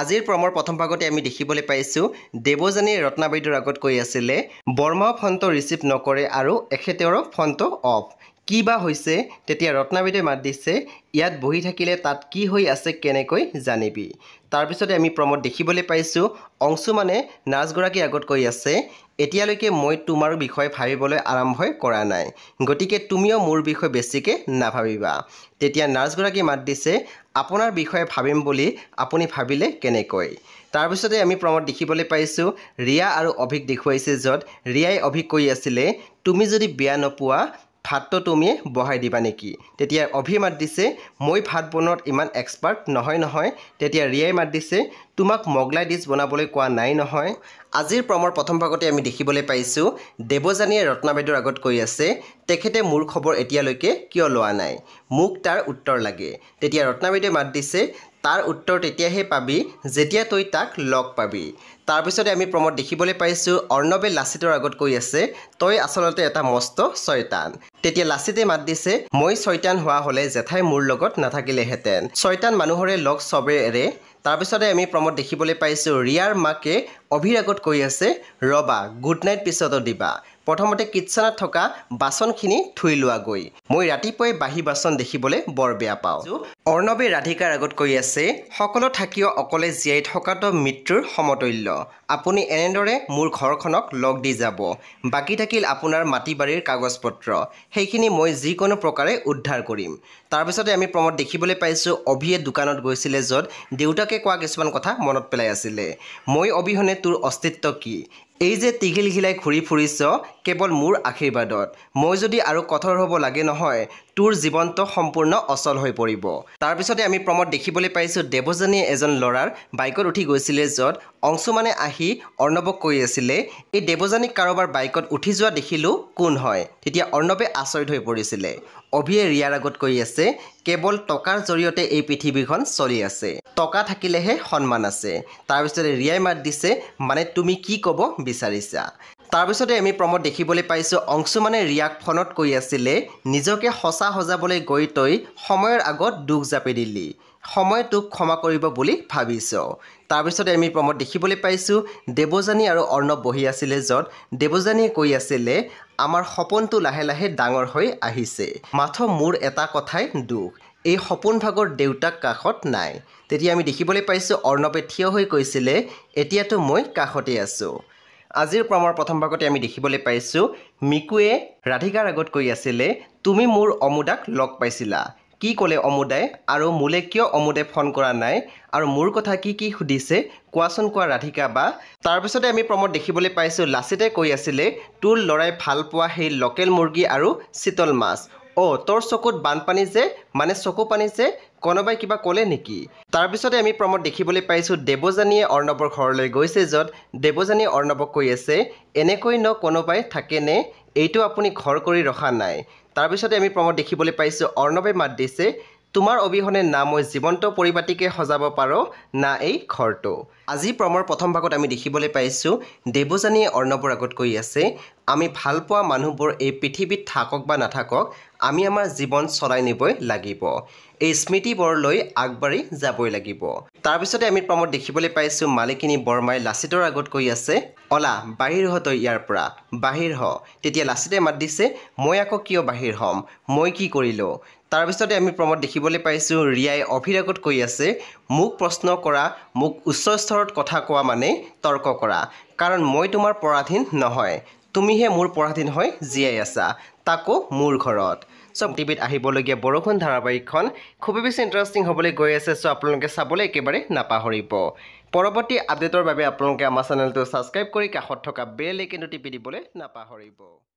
আজিৰ প্ৰমৰ প্ৰথম ভাগতে আমি দেখিবলৈ পাইছোঁ দেৱজানীয়ে ৰত্নাবাইদেউৰ আগত কৈ আছিলে বৰ্মা ফণ্ট ৰিচিভ নকৰে আৰু এখেতেৰ ফণ্ট অফ কি বা হৈছে তেতিয়া ৰত্নাবেদে মাত দিছে ইয়াত বহি থাকিলে তাত কি হৈ আছে কেনেকৈ জানিবি তাৰপিছতে আমি প্ৰমোদ দেখিবলৈ পাইছোঁ অংশুমানে নাৰ্ছগৰাকীৰ আগত কৈ আছে এতিয়ালৈকে মই তোমাৰ বিষয়ে ভাবিবলৈ আৰম্ভ কৰা নাই গতিকে তুমিও মোৰ বিষয়ে বেছিকৈ নাভাবিবা তেতিয়া নাৰ্ছগৰাকীয়ে মাত দিছে আপোনাৰ বিষয়ে ভাবিম বুলি আপুনি ভাবিলে কেনেকৈ তাৰপিছতে আমি প্ৰমোদ দেখিবলৈ পাইছোঁ ৰিয়া আৰু অভিক দেখুৱাইছে য'ত ৰিয়াই অভিক কৈ আছিলে তুমি যদি বিয়া নোপোৱা ভাতটো তুমি বহাই দিবা নেকি তেতিয়া অভি মাত দিছে মই ভাত বনোৱাত ইমান এক্সপাৰ্ট নহয় নহয় তেতিয়া ৰিয়াই মাত দিছে তোমাক মগলাই ডিছ বনাবলৈ কোৱা নাই নহয় আজিৰ প্ৰমৰ প্ৰথম ভাগতে আমি দেখিবলৈ পাইছোঁ দেৱজানীয়ে ৰত্না আগত কৈ আছে তেখেতে মোৰ খবৰ এতিয়ালৈকে কিয় লোৱা নাই মোক তাৰ উত্তৰ লাগে তেতিয়া ৰত্না মাত দিছে তাৰ উত্তৰ তেতিয়াহে পাবি যেতিয়া তই তাক লগ পাবি তাৰপিছতে আমি প্ৰমত দেখিবলৈ পাইছোঁ অৰ্ণৱে লাচিতৰ আগত কৈ আছে তই আচলতে এটা মস্ত ছয়তান তেতিয়া লাচিতে মাত দিছে মই ছয়তান হোৱা হলে জেঠাই মোৰ লগত নাথাকিলেহেঁতেন ছয়তান মানুহৰে লগ চবেৰে তাৰপিছতে আমি প্ৰমোদ দেখিবলৈ পাইছোঁ ৰিয়াৰ মাকে অভিৰ আগত কৈ আছে ৰবা গুড নাইট পিছতো দিবা প্ৰথমতে কিটচেনত থকা বাচনখিনি থৈ লোৱাগৈ মই ৰাতিপুৱাই বাঁহী বাচন দেখিবলৈ বৰ বেয়া পাওঁ অৰ্ণৱে ৰাধিকাৰ আগত কৈ আছে সকলো থাকিও অকলে জীয়াই থকাটো মৃত্যুৰ সমতুল্য আপুনি এনেদৰে মোৰ ঘৰখনক লগ দি যাব বাকী থাকিল আপোনাৰ মাটি বাৰীৰ কাগজ পত্ৰ সেইখিনি মই যিকোনো প্ৰকাৰে উদ্ধাৰ কৰিম তাৰপিছতে আমি প্ৰমোদ দেখিবলৈ পাইছোঁ অভিয়ে দোকানত গৈছিলে য'ত দেউতাকে কোৱা কিছুমান কথা মনত পেলাই আছিলে মই অবিহনে তোৰ অস্তিত্ব কি এই যে তিঘিলঘিলাই ঘূৰি ফুৰিছ কেৱল মোৰ আশীৰ্বাদত মই যদি আৰু কঠোৰ হ'ব লাগে নহয় তোৰ জীৱন্ত সম্পূৰ্ণ অচল হৈ পৰিব তাৰপিছতে আমি প্ৰমত দেখিবলৈ পাইছোঁ দেৱজনীয়ে এজন ল'ৰাৰ বাইকত উঠি গৈছিলে য'ত অংশুমানে আহি অৰ্ণৱক কৈ আছিলে এই দেৱজানীক কাৰোবাৰ বাইকত উঠি যোৱা দেখিলোঁ কোন হয় তেতিয়া অৰ্ণৱে আচৰিত হৈ পৰিছিলে অভিয়ে ৰিয়াৰ আগত কৈ আছে কেৱল টকাৰ জৰিয়তে এই পৃথিৱীখন চলি আছে টকা থাকিলেহে সন্মান আছে তাৰপিছতে ৰিয়াই মাত দিছে মানে তুমি কি ক'ব বিচাৰিছা তাৰপিছতে আমি প্ৰমদ দেখিবলৈ পাইছোঁ অংশুমানে ৰিয়াক ফোনত কৈ আছিলে নিজকে সঁচা সজাবলৈ গৈ তই সময়ৰ আগত দুখ জাপি দিলি সময় তোক ক্ষমা কৰিব বুলি ভাবিছ তাৰপিছতে আমি প্ৰমত দেখিবলৈ পাইছোঁ দেৱজানী আৰু অৰ্ণৱ বহি আছিলে য'ত দেৱজানীয়ে কৈ আছিলে আমাৰ সপোনটো লাহে লাহে ডাঙৰ হৈ আহিছে মাথ মোৰ এটা কথাই দুখ এই সপোন ভাগৰ দেউতাক কাষত নাই তেতিয়া আমি দেখিবলৈ পাইছোঁ অৰ্ণৱে থিয় হৈ কৈছিলে এতিয়াতো মই কাষতে আছোঁ আজিৰ প্ৰমৰ প্ৰথম ভাগতে আমি দেখিবলৈ পাইছোঁ মিকুৱে ৰাধিকাৰ আগত কৈ আছিলে তুমি মোৰ অমুদাক লগ পাইছিলা কি ক'লে অমুদাই আৰু মোলে কিয় অমুদাই ফোন কৰা নাই আৰু মোৰ কথা কি কি সুধিছে কোৱাচোন কোৱা ৰাধিকা বা তাৰপিছতে আমি প্ৰমত দেখিবলৈ পাইছোঁ লাচিতে কৈ আছিলে তোৰ ল'ৰাই ভাল পোৱা সেই লোকেল মুৰ্গী আৰু চিতল মাছ অ' তোৰ চকুত বানপানী যে মানে চকু পানী যে কোনোবাই কিবা ক'লে নেকি তাৰপিছতে আমি প্ৰমোদ দেখিবলৈ পাইছোঁ দেৱজানীয়ে অৰ্ণৱৰ ঘৰলৈ গৈছে য'ত দেৱজানীয়ে অৰ্ণৱক কৈ আছে এনেকৈ ন কোনোবাই থাকেনে এইটো আপুনি ঘৰ কৰি ৰখা নাই তাৰপিছতে আমি প্ৰমোদ দেখিবলৈ পাইছোঁ অৰ্ণৱে মাত দিছে তোমাৰ অবিহনে না মই জীৱন্ত পৰিপাটিকে সজাব পাৰোঁ না এই ঘৰটো আজি প্ৰমৰ প্ৰথম ভাগত আমি দেখিবলৈ পাইছোঁ দেৱজানীয়ে অৰ্ণৱৰ আগত কৈ আছে আমি ভালপোৱা মানুহবোৰ এই পৃথিৱীত থাকক বা নাথাকক আমি আমাৰ জীৱন চলাই নিবই লাগিব এই স্মৃতিবোৰলৈ আগবাঢ়ি যাবই লাগিব তাৰপিছতে আমি প্ৰমোদ দেখিবলৈ পাইছোঁ মালিকিনী বৰমাই লাচিতৰ আগত কৈ আছে অ'লা বাহিৰ হ তই ইয়াৰ পৰা বাহিৰ হ তেতিয়া লাচিতে মাত দিছে মই আকৌ কিয় বাহিৰ হ'ম মই কি কৰিলোঁ তাৰপিছতে আমি প্ৰমোদ দেখিবলৈ পাইছোঁ ৰিয়াই অভিৰ আগত কৈ আছে মোক প্ৰশ্ন কৰা মোক উচ্চ স্তৰত কথা কোৱা মানে তৰ্ক কৰা কাৰণ মই তোমাৰ পৰাধীন নহয় তুমিহে মোৰ পৰাধীন হয় জীয়াই আছা তাকো মোৰ ঘৰত চ' টিভিত আহিবলগীয়া বৰষুণ ধাৰাবাহিকখন খুবেই বেছি ইণ্টাৰেষ্টিং হ'বলৈ গৈ আছে চ' আপোনালোকে চাবলৈ একেবাৰে নাপাহৰিব পৰৱৰ্তী আপডেটৰ বাবে আপোনালোকে আমাৰ চেনেলটো ছাবস্ক্ৰাইব কৰি কাষত থকা বেল এই টিপি দিবলৈ নাপাহৰিব